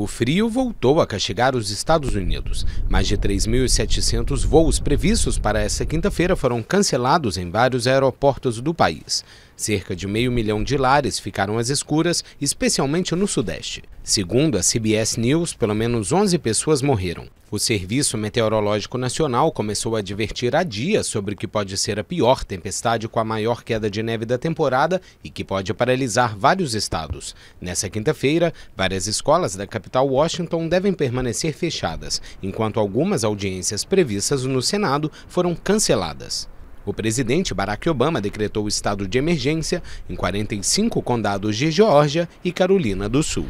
O frio voltou a castigar os Estados Unidos. Mais de 3.700 voos previstos para esta quinta-feira foram cancelados em vários aeroportos do país. Cerca de meio milhão de lares ficaram às escuras, especialmente no Sudeste. Segundo a CBS News, pelo menos 11 pessoas morreram. O Serviço Meteorológico Nacional começou a advertir há dias sobre o que pode ser a pior tempestade com a maior queda de neve da temporada e que pode paralisar vários estados. Nessa quinta-feira, várias escolas da capital capital Washington devem permanecer fechadas, enquanto algumas audiências previstas no Senado foram canceladas. O presidente Barack Obama decretou o estado de emergência em 45 condados de Geórgia e Carolina do Sul.